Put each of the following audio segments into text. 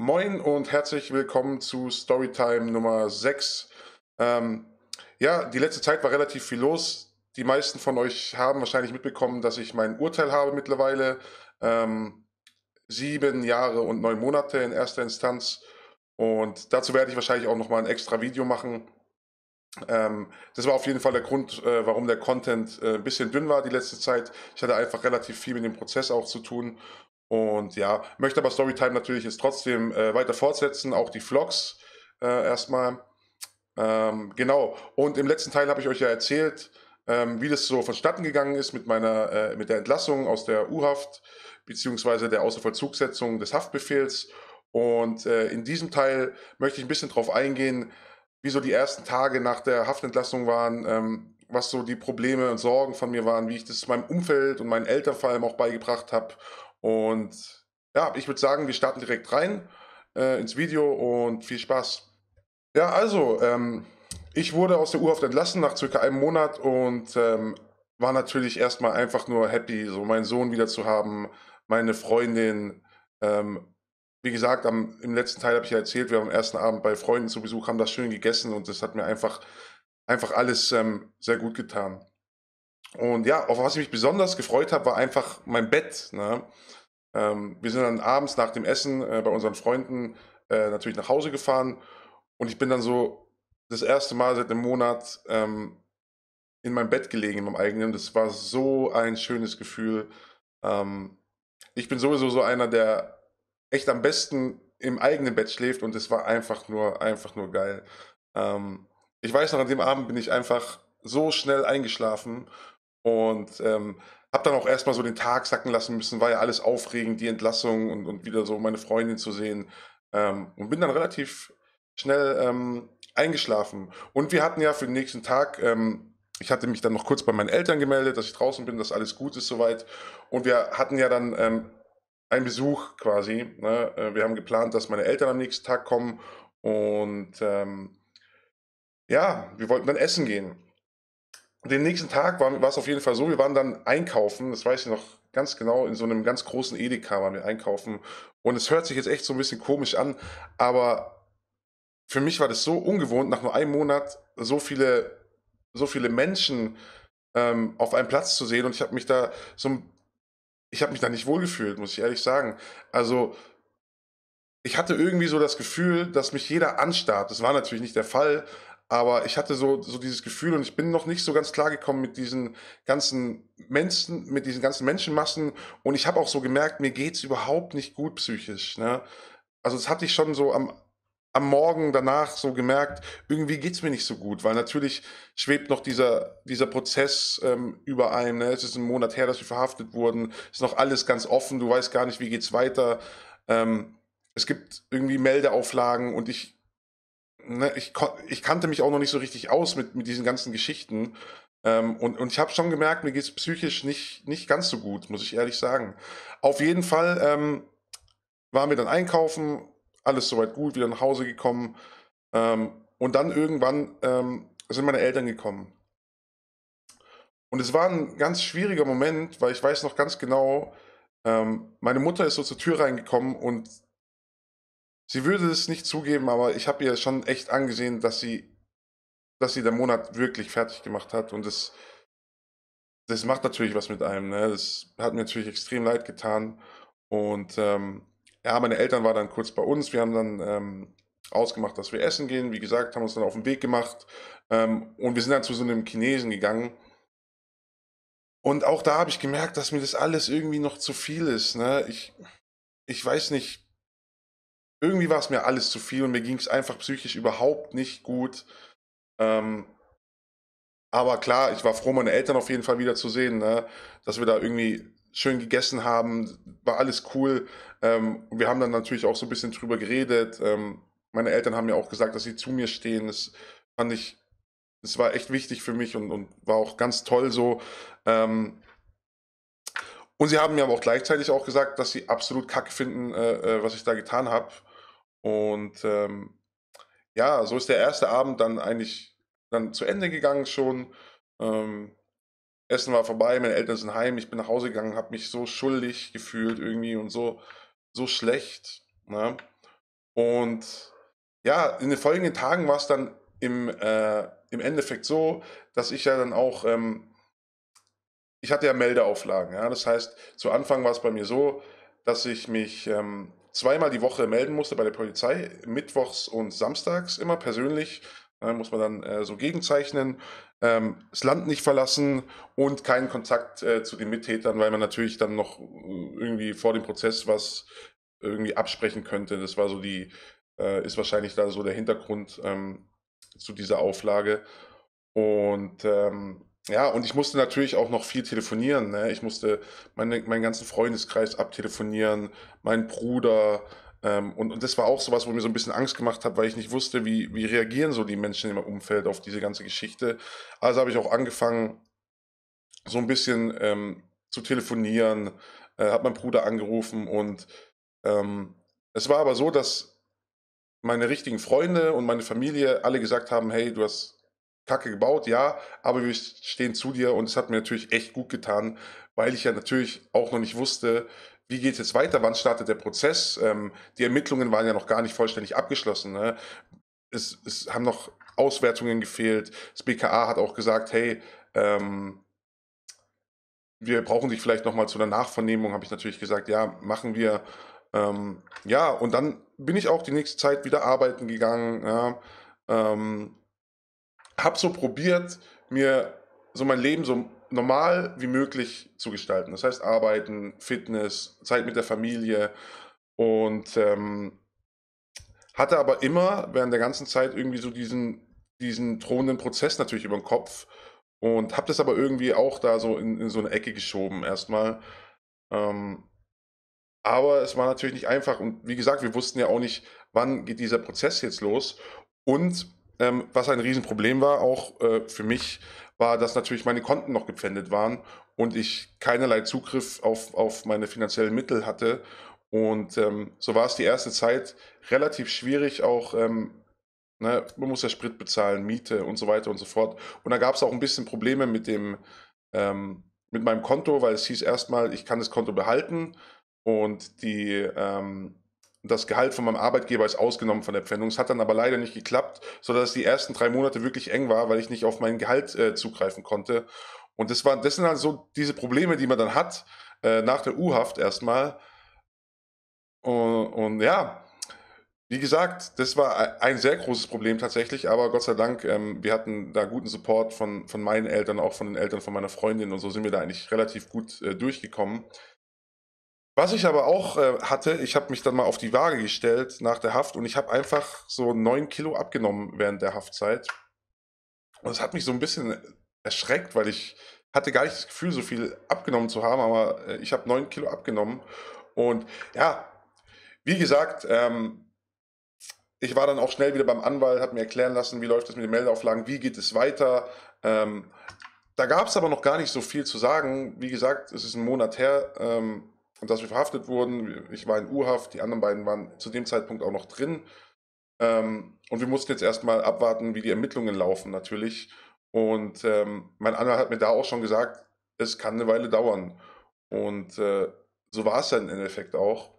Moin und herzlich willkommen zu Storytime Nummer 6. Ähm, ja, die letzte Zeit war relativ viel los. Die meisten von euch haben wahrscheinlich mitbekommen, dass ich mein Urteil habe mittlerweile. Ähm, sieben Jahre und neun Monate in erster Instanz. Und dazu werde ich wahrscheinlich auch nochmal ein extra Video machen. Ähm, das war auf jeden Fall der Grund, äh, warum der Content äh, ein bisschen dünn war die letzte Zeit. Ich hatte einfach relativ viel mit dem Prozess auch zu tun und ja, möchte aber Storytime natürlich jetzt trotzdem äh, weiter fortsetzen, auch die Vlogs äh, erstmal. Ähm, genau, und im letzten Teil habe ich euch ja erzählt, ähm, wie das so vonstatten gegangen ist mit meiner, äh, mit der Entlassung aus der U-Haft, beziehungsweise der Außervollzugsetzung des Haftbefehls. Und äh, in diesem Teil möchte ich ein bisschen darauf eingehen, wie so die ersten Tage nach der Haftentlassung waren, ähm, was so die Probleme und Sorgen von mir waren, wie ich das meinem Umfeld und meinen Eltern vor allem auch beigebracht habe und ja, ich würde sagen, wir starten direkt rein äh, ins Video und viel Spaß. Ja, also, ähm, ich wurde aus der U-Haft entlassen nach circa einem Monat und ähm, war natürlich erstmal einfach nur happy, so meinen Sohn wieder zu haben, meine Freundin. Ähm, wie gesagt, am, im letzten Teil habe ich ja erzählt, wir haben am ersten Abend bei Freunden zu Besuch, haben das schön gegessen und das hat mir einfach, einfach alles ähm, sehr gut getan. Und ja, auf was ich mich besonders gefreut habe, war einfach mein Bett. Ne? Ähm, wir sind dann abends nach dem Essen äh, bei unseren Freunden äh, natürlich nach Hause gefahren und ich bin dann so das erste Mal seit einem Monat ähm, in meinem Bett gelegen, in meinem eigenen. Das war so ein schönes Gefühl. Ähm, ich bin sowieso so einer, der echt am besten im eigenen Bett schläft und es war einfach nur, einfach nur geil. Ähm, ich weiß noch, an dem Abend bin ich einfach so schnell eingeschlafen und ähm, habe dann auch erstmal so den Tag sacken lassen müssen, war ja alles aufregend, die Entlassung und, und wieder so meine Freundin zu sehen. Ähm, und bin dann relativ schnell ähm, eingeschlafen. Und wir hatten ja für den nächsten Tag, ähm, ich hatte mich dann noch kurz bei meinen Eltern gemeldet, dass ich draußen bin, dass alles gut ist soweit. Und wir hatten ja dann ähm, einen Besuch quasi. Ne? Äh, wir haben geplant, dass meine Eltern am nächsten Tag kommen. Und ähm, ja, wir wollten dann essen gehen den nächsten Tag war, war es auf jeden Fall so, wir waren dann einkaufen, das weiß ich noch ganz genau, in so einem ganz großen Edeka waren wir einkaufen. Und es hört sich jetzt echt so ein bisschen komisch an, aber für mich war das so ungewohnt, nach nur einem Monat so viele, so viele Menschen ähm, auf einem Platz zu sehen. Und ich habe mich da so ich habe mich da nicht wohlgefühlt, muss ich ehrlich sagen. Also ich hatte irgendwie so das Gefühl, dass mich jeder anstarrt. Das war natürlich nicht der Fall, aber ich hatte so, so dieses Gefühl und ich bin noch nicht so ganz klar gekommen mit diesen ganzen Menschen, mit diesen ganzen Menschenmassen. Und ich habe auch so gemerkt, mir geht's überhaupt nicht gut psychisch. Ne? Also das hatte ich schon so am, am Morgen danach so gemerkt, irgendwie geht's mir nicht so gut, weil natürlich schwebt noch dieser, dieser Prozess ähm, über einem. Ne? Es ist ein Monat her, dass wir verhaftet wurden. Ist noch alles ganz offen. Du weißt gar nicht, wie geht's weiter. Ähm, es gibt irgendwie Meldeauflagen und ich ne, ich, ich kannte mich auch noch nicht so richtig aus mit, mit diesen ganzen Geschichten. Ähm, und, und ich habe schon gemerkt, mir geht es psychisch nicht, nicht ganz so gut, muss ich ehrlich sagen. Auf jeden Fall ähm, waren wir dann einkaufen, alles soweit gut, wieder nach Hause gekommen. Ähm, und dann irgendwann ähm, sind meine Eltern gekommen. Und es war ein ganz schwieriger Moment, weil ich weiß noch ganz genau, ähm, meine Mutter ist so zur Tür reingekommen und Sie würde es nicht zugeben, aber ich habe ihr schon echt angesehen, dass sie, dass sie den Monat wirklich fertig gemacht hat und das, das macht natürlich was mit einem. Ne? Das hat mir natürlich extrem leid getan und ähm, ja, meine Eltern waren dann kurz bei uns. Wir haben dann ähm, ausgemacht, dass wir essen gehen. Wie gesagt, haben uns dann auf den Weg gemacht ähm, und wir sind dann zu so einem Chinesen gegangen. Und auch da habe ich gemerkt, dass mir das alles irgendwie noch zu viel ist. Ne? Ich, ich weiß nicht, irgendwie war es mir alles zu viel und mir ging es einfach psychisch überhaupt nicht gut. Ähm, aber klar, ich war froh, meine Eltern auf jeden Fall wiederzusehen, ne? dass wir da irgendwie schön gegessen haben, war alles cool. Ähm, wir haben dann natürlich auch so ein bisschen drüber geredet. Ähm, meine Eltern haben mir auch gesagt, dass sie zu mir stehen. Das fand ich, das war echt wichtig für mich und, und war auch ganz toll so. Ähm, und sie haben mir aber auch gleichzeitig auch gesagt, dass sie absolut kacke finden, äh, äh was ich da getan habe. Und ähm, ja, so ist der erste Abend dann eigentlich dann zu Ende gegangen schon. Ähm, Essen war vorbei, meine Eltern sind heim, ich bin nach Hause gegangen, habe mich so schuldig gefühlt irgendwie und so, so schlecht. Ne? Und ja, in den folgenden Tagen war es dann im, äh, im Endeffekt so, dass ich ja dann auch, ähm, ich hatte ja Meldeauflagen. Ja? Das heißt, zu Anfang war es bei mir so, dass ich mich ähm, zweimal die Woche melden musste bei der Polizei, mittwochs und samstags immer persönlich. Da ne, muss man dann äh, so gegenzeichnen, ähm, das Land nicht verlassen und keinen Kontakt äh, zu den Mittätern, weil man natürlich dann noch äh, irgendwie vor dem Prozess was irgendwie absprechen könnte. Das war so die, äh, ist wahrscheinlich da so der Hintergrund ähm, zu dieser Auflage. Und ähm, ja, und ich musste natürlich auch noch viel telefonieren. Ne? Ich musste meine, meinen ganzen Freundeskreis abtelefonieren, meinen Bruder. Ähm, und, und das war auch sowas, wo mir so ein bisschen Angst gemacht hat, weil ich nicht wusste, wie, wie reagieren so die Menschen im Umfeld auf diese ganze Geschichte. Also habe ich auch angefangen, so ein bisschen ähm, zu telefonieren, äh, habe meinen Bruder angerufen und ähm, es war aber so, dass meine richtigen Freunde und meine Familie alle gesagt haben, hey, du hast Kacke gebaut, ja, aber wir stehen zu dir und es hat mir natürlich echt gut getan, weil ich ja natürlich auch noch nicht wusste, wie geht es jetzt weiter, wann startet der Prozess. Ähm, die Ermittlungen waren ja noch gar nicht vollständig abgeschlossen. Ne? Es, es, haben noch Auswertungen gefehlt. Das BKA hat auch gesagt, hey, ähm, wir brauchen dich vielleicht nochmal zu einer Nachvernehmung, habe ich natürlich gesagt, ja, machen wir. Ähm, ja, und dann bin ich auch die nächste Zeit wieder arbeiten gegangen. Ja, ähm, habe so probiert, mir so mein Leben so normal wie möglich zu gestalten. Das heißt, arbeiten, Fitness, Zeit mit der Familie und ähm, hatte aber immer während der ganzen Zeit irgendwie so diesen, diesen drohenden Prozess natürlich über den Kopf und habe das aber irgendwie auch da so in, in so eine Ecke geschoben erstmal. Ähm, aber es war natürlich nicht einfach und wie gesagt, wir wussten ja auch nicht, wann geht dieser Prozess jetzt los und ähm, was ein Riesenproblem war, auch äh, für mich, war, dass natürlich meine Konten noch gepfändet waren und ich keinerlei Zugriff auf, auf meine finanziellen Mittel hatte. Und ähm, so war es die erste Zeit relativ schwierig, auch ähm, ne, man muss ja Sprit bezahlen, Miete und so weiter und so fort. Und da gab es auch ein bisschen Probleme mit dem ähm, mit meinem Konto, weil es hieß erstmal, ich kann das Konto behalten und die ähm, das Gehalt von meinem Arbeitgeber ist ausgenommen von der Pfändung. Es hat dann aber leider nicht geklappt, sodass die ersten drei Monate wirklich eng war, weil ich nicht auf mein Gehalt äh, zugreifen konnte. Und das, war, das sind halt so diese Probleme, die man dann hat, äh, nach der U-Haft erstmal. Und, äh, und, ja, wie gesagt, das war ein sehr großes Problem tatsächlich, aber Gott sei Dank, ähm, wir hatten da guten Support von, von meinen Eltern, auch von den Eltern von meiner Freundin und so sind wir da eigentlich relativ gut äh, durchgekommen. Was ich aber auch äh, hatte, ich habe mich dann mal auf die Waage gestellt nach der Haft und ich habe einfach so neun Kilo abgenommen während der Haftzeit. Und es hat mich so ein bisschen erschreckt, weil ich hatte gar nicht das Gefühl, so viel abgenommen zu haben, aber äh, ich habe neun Kilo abgenommen. Und ja, wie gesagt, ähm, ich war dann auch schnell wieder beim Anwalt, habe mir erklären lassen, wie läuft das mit den Meldeauflagen, wie geht es weiter. Ähm, da gab es aber noch gar nicht so viel zu sagen. Wie gesagt, es ist ein Monat her. Ähm, und dass wir verhaftet wurden. Ich war in U-Haft, die anderen beiden waren zu dem Zeitpunkt auch noch drin. Ähm, und wir mussten jetzt erstmal abwarten, wie die Ermittlungen laufen natürlich. Und ähm, mein Anwalt hat mir da auch schon gesagt, es kann eine Weile dauern. Und äh, so war es dann im Endeffekt auch.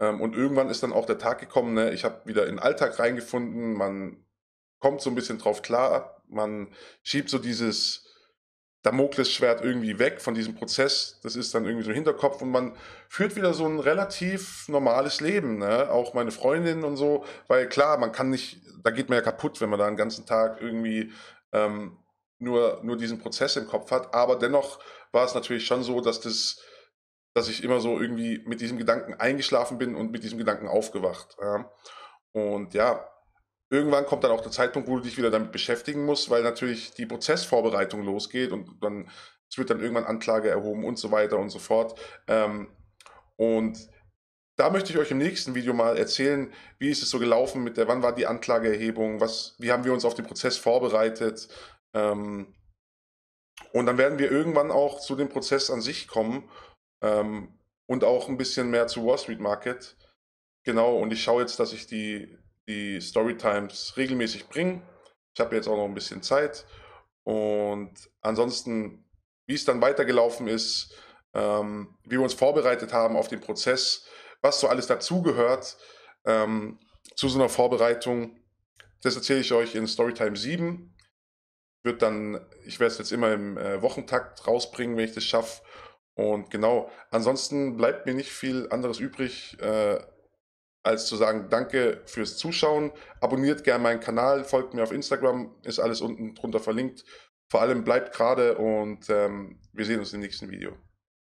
Ähm, und irgendwann ist dann auch der Tag gekommen, ne? ich habe wieder in den Alltag reingefunden, man kommt so ein bisschen drauf klar, man schiebt so dieses Damoklesschwert irgendwie weg von diesem Prozess. Das ist dann irgendwie so im Hinterkopf und man führt wieder so ein relativ normales Leben. Ne? Auch meine Freundin und so, weil klar, man kann nicht, da geht man ja kaputt, wenn man da einen ganzen Tag irgendwie ähm, nur, nur diesen Prozess im Kopf hat. Aber dennoch war es natürlich schon so, dass das, dass ich immer so irgendwie mit diesem Gedanken eingeschlafen bin und mit diesem Gedanken aufgewacht. Ja? Und ja, irgendwann kommt dann auch der Zeitpunkt, wo du dich wieder damit beschäftigen musst, weil natürlich die Prozessvorbereitung losgeht und dann es wird dann irgendwann Anklage erhoben und so weiter und so fort. Ähm, und da möchte ich euch im nächsten Video mal erzählen, wie ist es so gelaufen mit der, wann war die Anklageerhebung, was, wie haben wir uns auf den Prozess vorbereitet. Ähm, und dann werden wir irgendwann auch zu dem Prozess an sich kommen ähm, und auch ein bisschen mehr zu Wall Street Market. Genau, und ich schaue jetzt, dass ich die die Storytimes regelmäßig bringen. Ich habe jetzt auch noch ein bisschen Zeit. Und ansonsten, wie es dann weitergelaufen ist, ähm, wie wir uns vorbereitet haben auf den Prozess, was so alles dazugehört ähm, zu so einer Vorbereitung, das erzähle ich euch in Storytime 7. Wird dann, ich werde es jetzt immer im äh, Wochentakt rausbringen, wenn ich das schaffe. Und genau, ansonsten bleibt mir nicht viel anderes übrig, äh, als zu sagen, danke fürs Zuschauen. Abonniert gerne meinen Kanal, folgt mir auf Instagram, ist alles unten drunter verlinkt. Vor allem bleibt gerade und ähm, wir sehen uns im nächsten Video.